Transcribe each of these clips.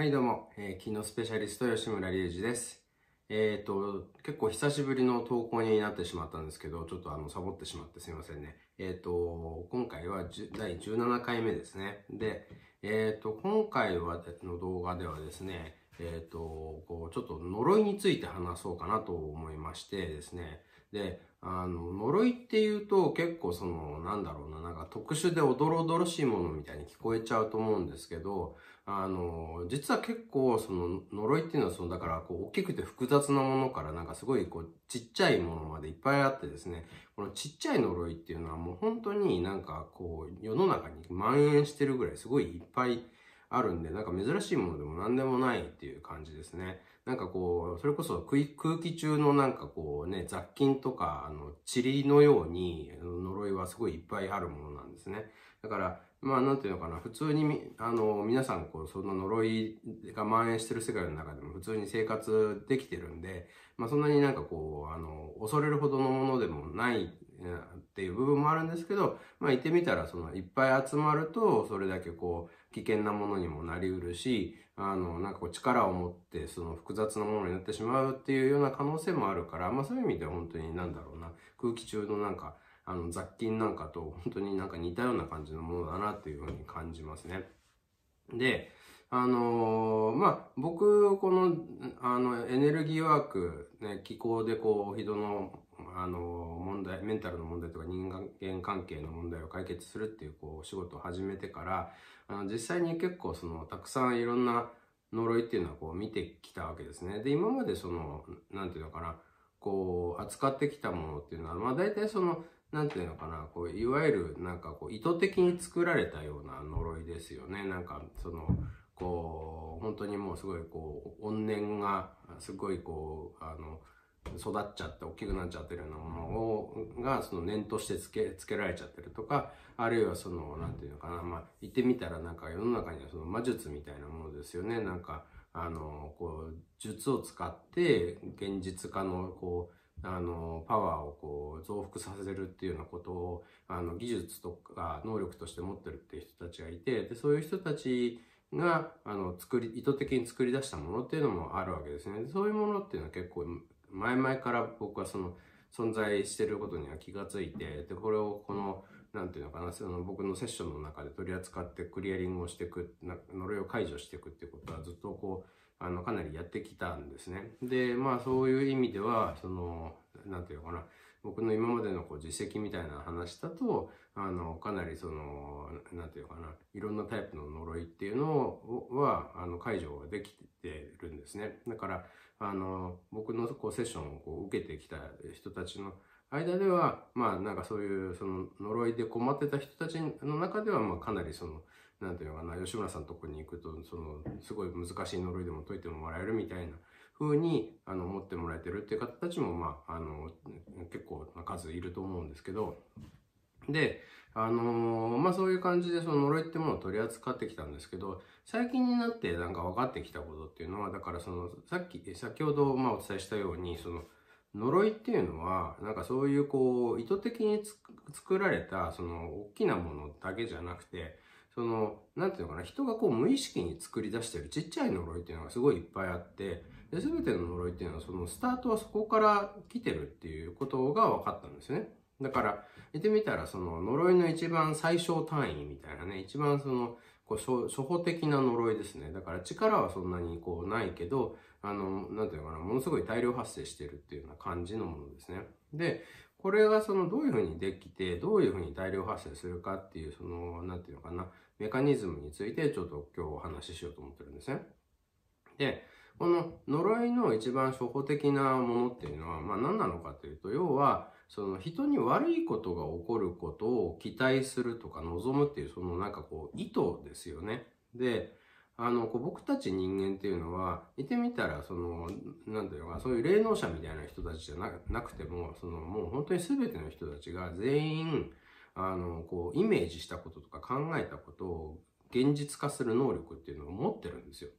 はいどうも、えー、キスペシャリスト吉村隆二です。えっ、ー、と、結構久しぶりの投稿になってしまったんですけど、ちょっとあの、サボってしまってすいませんね。えっ、ー、と、今回は第17回目ですね。で、えっ、ー、と、今回はの動画ではですね、えっ、と、こう、ちょっと呪いについて話そうかなと思いましてですね、で、あの、呪いっていうと結構その、なんだろうな、なんか特殊でおどろおどろしいものみたいに聞こえちゃうと思うんですけど、あの、実は結構その呪いっていうのはその、だからこう大きくて複雑なものからなんかすごいこうちっちゃいものまでいっぱいあってですね、このちっちゃい呪いっていうのはもう本当になんかこう世の中に蔓延してるぐらいすごいいっぱいあるんで、なんか珍しいものでも何でもないっていう感じですね。なんかこう、それこそ空気中のなんかこうね、雑菌とか、あの、塵のように呪いはすごいいっぱいあるものなんですね。だから、まあ、なんていうのかな、普通に、あの、皆さん、こう、その呪いが蔓延してる世界の中でも普通に生活できてるんで、まあ、そんなになんかこう、あの、恐れるほどのものでもないっていう部分もあるんですけど、まあ、いてみたら、その、いっぱい集まると、それだけこう、危険なものにもなりうるし、あの、なんかこう、力を持って、その、複雑なものになってしまうっていうような可能性もあるから、まあ、そういう意味では本当に、なんだろうな、空気中のなんか、あの、雑菌なんかと、本当になんか似たような感じのものだなっていうふうに感じますね。で、あのー、まあ、僕、この、あの、エネルギーワーク、ね、気候でこう、人のあの問題メンタルの問題とか人間関係の問題を解決するっていうこうお仕事を始めてからあの実際に結構そのたくさんいろんな呪いっていうのはこう見てきたわけですね。で今までその何て言うのかなこう扱ってきたものっていうのは、まあ、大体その何て言うのかなこういわゆるなんかこう意図的に作られたような呪いですよね。なんかそのこう本当にもうすごいこう怨念がすごいこうあの。育っちゃって大きくなっちゃってるようなものをがその念としてつけつけられちゃってるとかあるいはその何て言うのかなまあ言ってみたらなんか世の中にはその魔術みたいなものですよねなんかあのこう術を使って現実化のこうあのパワーをこう増幅させるっていうようなことをあの技術とか能力として持ってるっていう人たちがいてでそういう人たちがあの作り意図的に作り出したものっていうのもあるわけですね。そういうものっていうのは結構前々から僕はその存在してることには気がついてでこれをこの何て言うのかなその僕のセッションの中で取り扱ってクリアリングをしていく呪いを解除していくっていうことはずっとこうあのかなりやってきたんですね。でまあそういう意味ではその何て言うのかな僕の今までのこう実績みたいな話だとあの、かなりその、なんていうかな、いろんなタイプの呪いっていうのは、あの、解除ができてるんですね。だから、あの、僕のこうセッションをこう受けてきた人たちの間では、まあなんかそういう、その呪いで困ってた人たちの中では、まあかなりその、なんていうのかな、吉村さんのとこに行くと、その、すごい難しい呪いでも解いてもらえるみたいな風に、あの、思ってもらえてるっていう方たちも、まあ、あの、結構な数いると思うんですけど、で、あのー、まあ、そういう感じでその呪いってものを取り扱ってきたんですけど、最近になってなんか分かってきたことっていうのは、だからその、さっき、先ほどまあお伝えしたように、その、呪いっていうのは、なんかそういうこう、意図的に作られた、その、大きなものだけじゃなくて、その、なんていうのかな、人がこう無意識に作り出してるちっちゃい呪いっていうのがすごいいっぱいあって、で、全ての呪いっていうのは、そのスタートはそこから来てるっていうことが分かったんですね。だから、言ってみたら、その、呪いの一番最小単位みたいなね、一番その、こう初初歩的な呪いですね。だから力はそんなにこうないけど、あの、なんていうのかな、ものすごい大量発生してるっていうような感じのものですね。で、これがそのどういうふうにできて、どういうふうに大量発生するかっていう、その、なんていうのかな、メカニズムについてちょっと今日お話ししようと思ってるんですね。で、この呪いの一番初歩的なものっていうのは、まあ何なのかというと、要は、その人に悪いことが起こることを期待するとか望むっていうそのなんかこう意図ですよね。で、あの、こう僕たち人間っていうのは、いてみたら、その、なんだろうか、そういう霊能者みたいな人たちじゃなくても、そのもう本当に全ての人たちが全員、あの、こう、イメージしたこととか考えたことを現実化する能力っていうのを持ってるんですよ。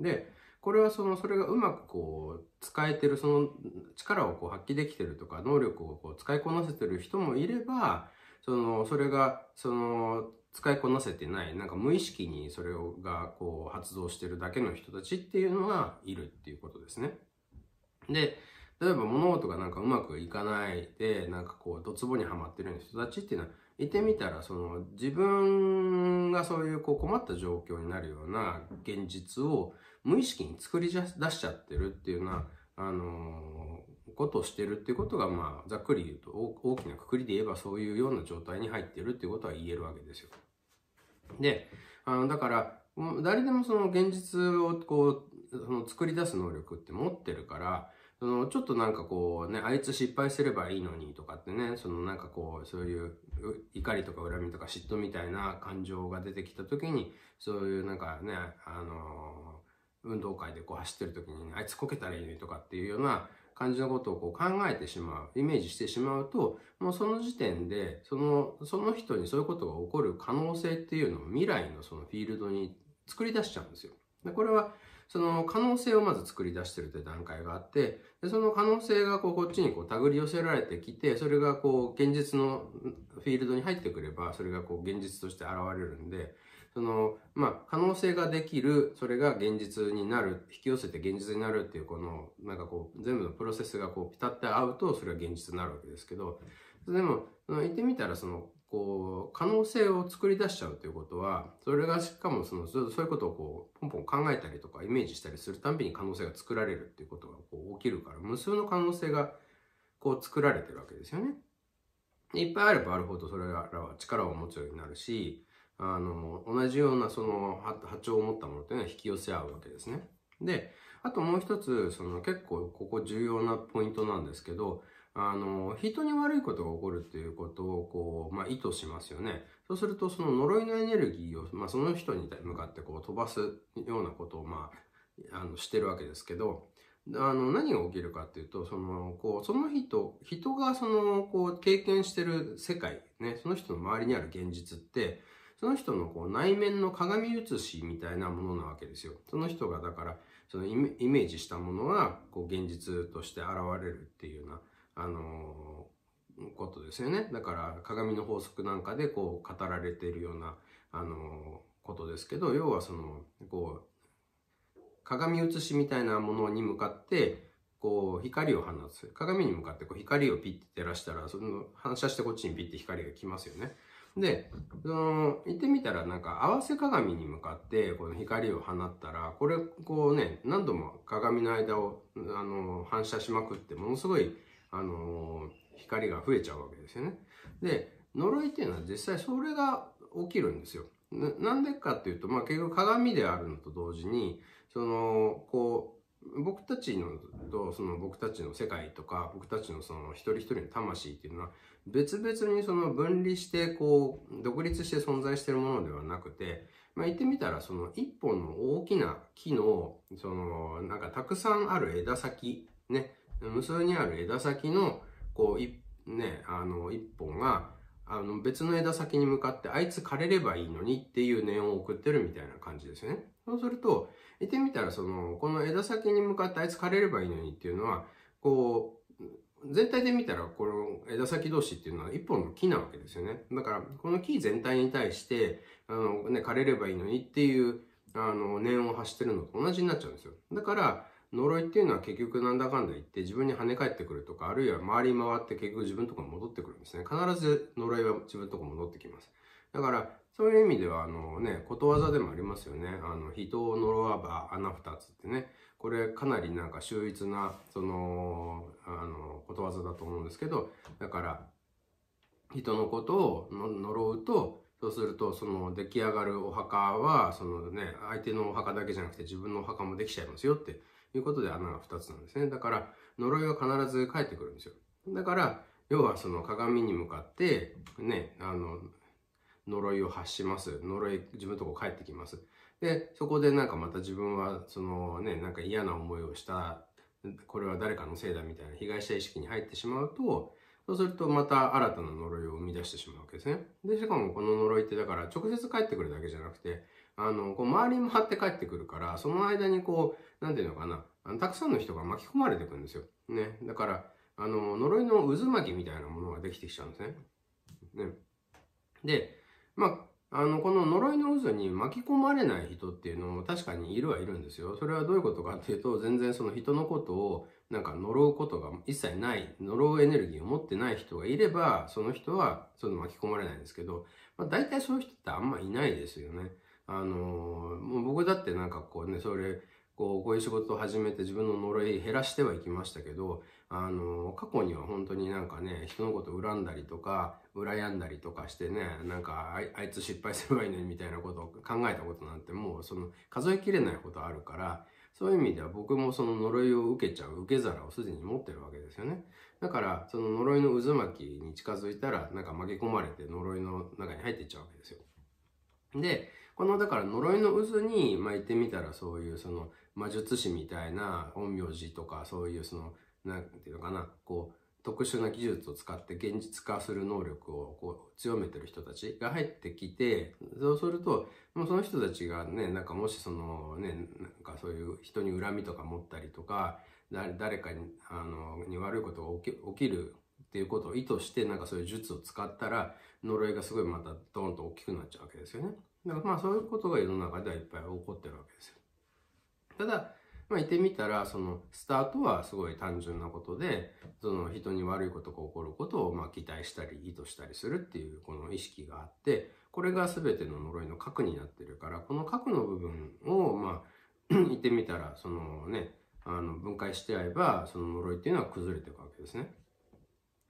で、これはその、それがうまくこう、使えてる、その力をこう発揮できてるとか、能力をこう使いこなせてる人もいれば、その、それが、その、使いこなせてない、なんか無意識にそれをがこう発動してるだけの人たちっていうのがいるっていうことですね。で、例えば物事がなんかうまくいかないで、なんかこう、ドツボにはまってるような人たちっていうのは、いてみたらその自分がそういうこう困った状況になるような現実を無意識に作り出しちゃってるっていうような、あのー、ことをしてるっていうことが、まあ、ざっくり言うと大きなくくりで言えばそういうような状態に入ってるっていうことは言えるわけですよ。であのだから誰でもその現実をこうその作り出す能力って持ってるからそのちょっとなんかこうね、あいつ失敗すればいいのにとかってね、そのなんかこう、そういう怒りとか恨みとか嫉妬みたいな感情が出てきた時に、そういうなんかね、あの運動会でこう走ってる時に、ね、あいつこけたらいいのにとかっていうような感じのことをこう考えてしまう、イメージしてしまうと、もうその時点で、その、その人にそういうことが起こる可能性っていうのを未来のそのフィールドに作り出しちゃうんですよ。でこれはその可能性をまず作り出してるという段階があって、でその可能性がこうこっちにこう手繰り寄せられてきて、それがこう現実のフィールドに入ってくれば、それがこう現実として現れるんで、その、まあ、可能性ができる、それが現実になる、引き寄せて現実になるっていう、この、なんかこう、全部のプロセスがこう、ピタッて合うと、それは現実になるわけですけど、でも、言ってみたら、その、こう、可能性を作り出しちゃうということは、それがしかもその、そういうことをこう、ポンポン考えたりとか、イメージしたりするたんびに可能性が作られるっていうことがこう起きるから、無数の可能性がこう作られてるわけですよね。いっぱいあればあるほどそれらは力を持つようになるし、あの、同じようなその波長を持ったものというのは引き寄せ合うわけですね。で、あともう一つ、その結構ここ重要なポイントなんですけど、あの、人に悪いことが起こるっていうことを、こう、まあ、意図しますよね。そうすると、その呪いのエネルギーを、まあ、その人に向かってこう飛ばすようなことを、まあ、あの、してるわけですけど、あの、何が起きるかっていうと、その、こう、その人、人がその、こう、経験してる世界、ね、その人の周りにある現実って、その人のこう内面の鏡写しみたいなものなわけですよ。その人がだから、そのイメージしたものが、こう現実として現れるっていうような、あのことですよね。だから鏡の法則なんかでこう語られているようなあのことですけど、要はそのこう鏡写しみたいなものに向かってこう光を放つ。鏡に向かってこう光をピッて照らしたら、その反射してこっちにピッて光が来ますよね。で、その、行ってみたらなんか合わせ鏡に向かってこの光を放ったら、これこうね、何度も鏡の間をあの反射しまくってものすごいあの光が増えちゃうわけですよね。で、呪いっていうのは実際それが起きるんですよ。なんでかっていうと、まあ結局鏡であるのと同時に、その、こう、僕たちのと、その僕たちの世界とか、僕たちのその一人一人の魂っていうのは、別々にその分離して、こう、独立して存在してるものではなくて、まあ言ってみたら、その一本の大きな木の、その、なんかたくさんある枝先、ね、無数にある枝先の、こう、いね、あの、一本が、あの、別の枝先に向かって、あいつ枯れればいいのにっていう念を送ってるみたいな感じですね。そうすると、言ってみたら、その、この枝先に向かってあいつ枯れればいいのにっていうのは、こう、全体で見たら、この枝先同士っていうのは一本の木なわけですよね。だから、この木全体に対して、あのね、枯れればいいのにっていう、あの、念を発してるのと同じになっちゃうんですよ。だから、呪いっていうのは結局なんだかんだ言って自分に跳ね返ってくるとか、あるいは回り回って結局自分とこに戻ってくるんですね。必ず呪いは自分とこ戻ってきます。だから、そういう意味では、あのね、ことわざでもありますよね。あの、人を呪わば穴二つってね。これかなりなんか秀逸な、その、あの、ことわざだと思うんですけど、だから、人のことを呪うと、そうすると、その出来上がるお墓は、そのね、相手のお墓だけじゃなくて自分のお墓もできちゃいますよっていうことで穴が2つなんですね。だから、呪いは必ず返ってくるんですよ。だから、要はその鏡に向かって、ね、あの、呪いを発します。呪い、自分のとこ帰ってきます。で、そこでなんかまた自分は、そのね、なんか嫌な思いをした、これは誰かのせいだみたいな被害者意識に入ってしまうと、そうするとまた新たな呪いを生み出してしまうわけですね。で、しかもこの呪いってだから直接帰ってくるだけじゃなくて、あの、こう周りに回って帰ってくるから、その間にこう、なんていうのかな、あのたくさんの人が巻き込まれていくんですよ。ね。だから、あの、呪いの渦巻きみたいなものができてきちゃうんですね。ね。で、まあ、あの、この呪いの渦に巻き込まれない人っていうのも確かにいるはいるんですよ。それはどういうことかっていうと、全然その人のことをなんか呪うことが一切ない、呪うエネルギーを持ってない人がいれば、その人はその巻き込まれないんですけど、まあ、大体そういう人ってあんまいないですよね。あのもう僕だってなんかこうねそれこうこういう仕事を始めて自分の呪い減らしてはいきましたけどあの過去には本当になんかね人のこと恨んだりとか羨んだりとかしてねなんかあいつ失敗すればいいのにみたいなことを考えたことなんてもうその数えきれないことあるからそういう意味では僕もその呪いを受けちゃう受け皿をすでに持ってるわけですよね。だからその呪いの渦巻きに近づいたらなんか巻き込まれて呪いの中に入っていっちゃうわけですよ。でこのだから呪いの渦に巻いてみたらそういうその魔術師みたいな陰陽師とかそういうその何て言うのかなこう特殊な技術を使って現実化する能力をこう強めてる人たちが入ってきてそうするともうその人たちがねなんかもしそのねなんかそういう人に恨みとか持ったりとか誰かにあのに悪いことが起きるっていうことを意図してなんかそういう術を使ったら呪いがすごいまたドーンと大きくなっちゃうわけですよね。だからまあそういうことが世の中ではいっぱい起こってるわけですよ。ただ、まあ言ってみたら、そのスタートはすごい単純なことで、その人に悪いことが起こることをまあ期待したり意図したりするっていうこの意識があって、これが全ての呪いの核になってるから、この核の部分をまあ言 ってみたら、そのね、あの分解してやれば、その呪いっていうのは崩れていくわけですね。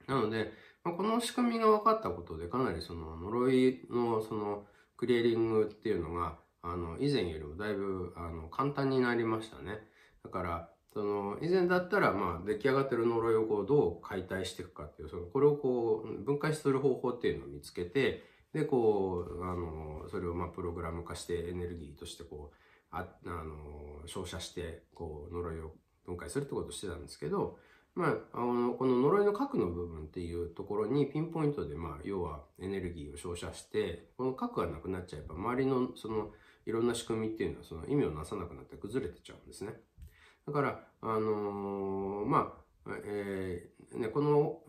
なので、まあ、この仕組みが分かったことで、かなりその呪いのその、クリエリングっていうのが、あの、以前よりもだいぶ、あの、簡単になりましたね。だから、その、以前だったら、まあ、出来上がってる呪いをこう、どう解体していくかっていう、その、これをこう、分解する方法っていうのを見つけて、で、こう、あの、それをまあ、プログラム化してエネルギーとしてこう、あ、あの、照射して、こう、呪いを分解するってことをしてたんですけど、まあ、あのこの呪いの核の部分っていうところにピンポイントで、まあ、要はエネルギーを照射してこの核がなくなっちゃえば周りのそのいろんな仕組みっていうのはその意味をなさなくなって崩れてちゃうんですね。だから、あのー、まあ、えー、ね、この、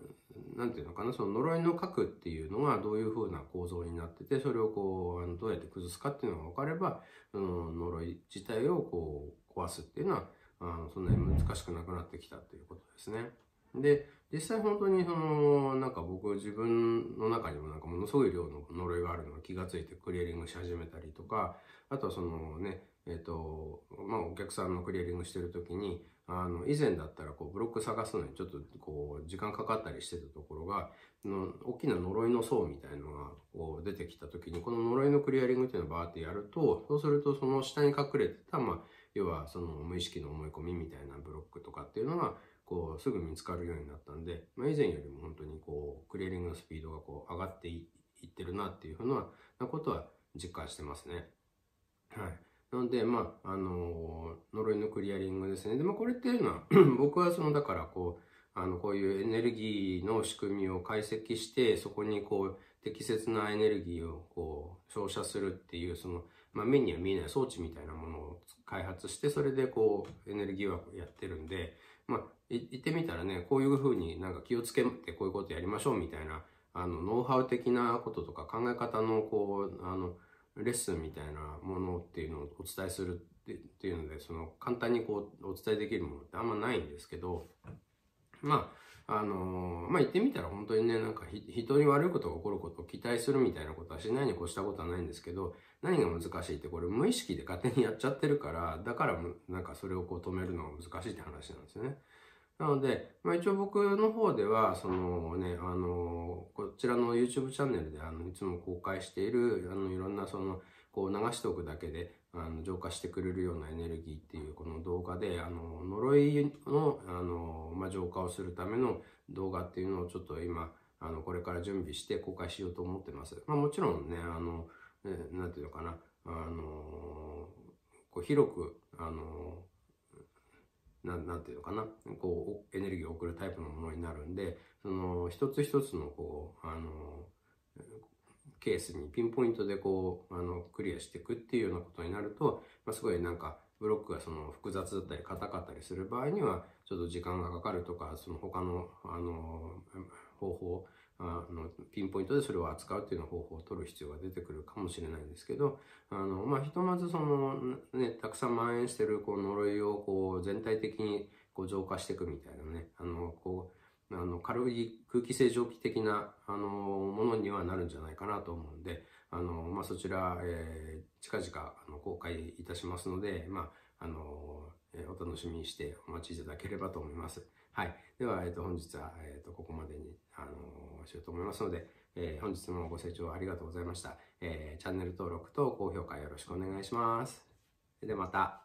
なんていうのかな、その呪いの核っていうのがどういうふうな構造になってて、それをこう、あのどうやって崩すかっていうのが分かれば、その呪い自体をこう、壊すっていうのは、あのそんなに難しくなくなってきたっていうことですね。で、実際本当にその、なんか僕自分の中にもなんかものすごい量の呪いがあるのが気がついてクリアリングし始めたりとか、あとはそのね、えっ、ー、と、まあお客さんのクリアリングしてる時に、あの、以前だったらこうブロック探すのにちょっとこう時間かかったりしてたところが、の大きな呪いの層みたいのがこう出てきた時に、この呪いのクリアリングっていうのをバーってやると、そうするとその下に隠れてた、まあ、要はその無意識の思い込みみたいなブロックとかっていうのがこうすぐ見つかるようになったんで、まあ、以前よりも本当にこうクリーリングのスピードがこう上がっていってるなっていうふうなことは実感してますね。はい。なので、まあ、あのー、呪いのクリアリングですね。で、まあ、これっていうのは 僕はその、だからこう、あの、こういうエネルギーの仕組みを解析して、そこにこう、適切なエネルギーをこう、照射するっていう、その、まあ、目には見えない装置みたいなものを開発して、それでこう、エネルギー枠やってるんで、まあ、言ってみたらね、こういうふうになんか気をつけてこういうことやりましょうみたいな、あの、ノウハウ的なこととか考え方のこう、あの、レッスンみたいなものっていうのをお伝えするっていうので、その簡単にこうお伝えできるものってあんまないんですけど、まあ、あのー、まあ、言ってみたら本当にね、なんか人に悪いことが起こることを期待するみたいなことはしないに越したことはないんですけど、何が難しいってこれ無意識で勝手にやっちゃってるから、だからなんかそれをこう止めるのが難しいって話なんですよね。なので、まあ、一応僕の方では、そのね、あのー、こちらの YouTube チャンネルであのいつも公開している、あの、いろんなその、こう流しておくだけで、あの浄化してくれるようなエネルギーっていうこの動画であの呪いのあの、まあ、浄化をするための動画っていうのをちょっと今あのこれから準備して公開しようと思ってます。まあ、もちろんねあの何て言うのかなあのこう広くあのななんていうのかなこうエネルギーを送るタイプのものになるんでその一つ一つのこうあのケースにピンポイントでこう、あの、クリアしていくっていうようなことになると、まあ、すごいなんか、ブロックがその複雑だったり硬かったりする場合には、ちょっと時間がかかるとか、その他の、あの、方法、あのピンポイントでそれを扱うっていうような方法を取る必要が出てくるかもしれないんですけどあの、まあ、ひとまずその、ね、たくさん蔓延してるこう呪いをこう全体的にこう浄化していくみたいなねあのこうあの軽い空気清浄機的なあのものにはなるんじゃないかなと思うんで、あのまあ、そちら、えー、近々あの公開いたしますので、まああのえー、お楽しみにしてお待ちいただければと思います。はい、では、えーと、本日は、えーと、とここまでに、あのしようと思いますので、えー、本日もご清聴ありがとうございました、えー、チャンネル登録と高評価よろしくお願いします。でまた。